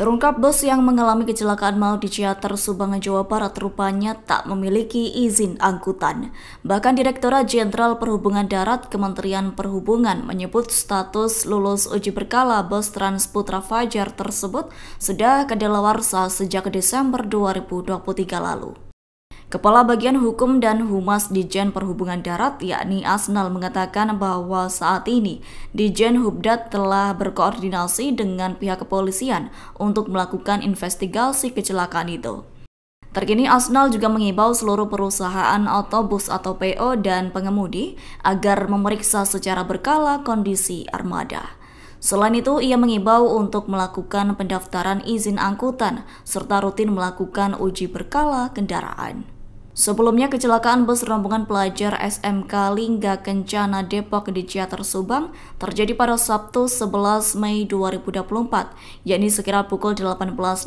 Terungkap bus yang mengalami kecelakaan maut di Ciater, Subang, Jawa Barat rupanya tak memiliki izin angkutan. Bahkan Direktorat Jenderal Perhubungan Darat Kementerian Perhubungan menyebut status lulus uji berkala bus Transputra Fajar tersebut sudah kedaluarsa sejak Desember 2023 lalu. Kepala Bagian Hukum dan Humas Dijen Perhubungan Darat yakni Asnal mengatakan bahwa saat ini Dijen Hubdat telah berkoordinasi dengan pihak kepolisian untuk melakukan investigasi kecelakaan itu. Terkini Asnal juga mengimbau seluruh perusahaan autobus atau PO dan pengemudi agar memeriksa secara berkala kondisi armada. Selain itu, ia mengimbau untuk melakukan pendaftaran izin angkutan serta rutin melakukan uji berkala kendaraan. Sebelumnya kecelakaan bus rombongan pelajar SMK Lingga Kencana Depok di Ciater Subang terjadi pada Sabtu 11 Mei 2024, yakni sekira pukul 18.00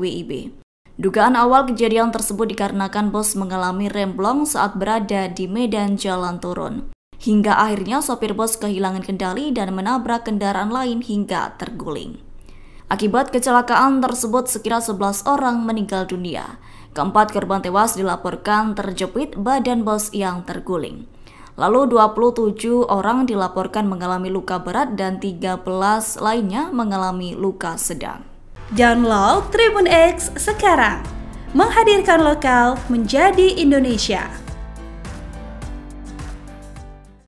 WIB. Dugaan awal kejadian tersebut dikarenakan bus mengalami remblong saat berada di medan jalan turun. Hingga akhirnya sopir bus kehilangan kendali dan menabrak kendaraan lain hingga terguling. Akibat kecelakaan tersebut sekira 11 orang meninggal dunia. Keempat korban tewas dilaporkan terjepit badan bus yang terguling. Lalu 27 orang dilaporkan mengalami luka berat dan 13 lainnya mengalami luka sedang. Download Tribun X sekarang. Menghadirkan lokal menjadi Indonesia.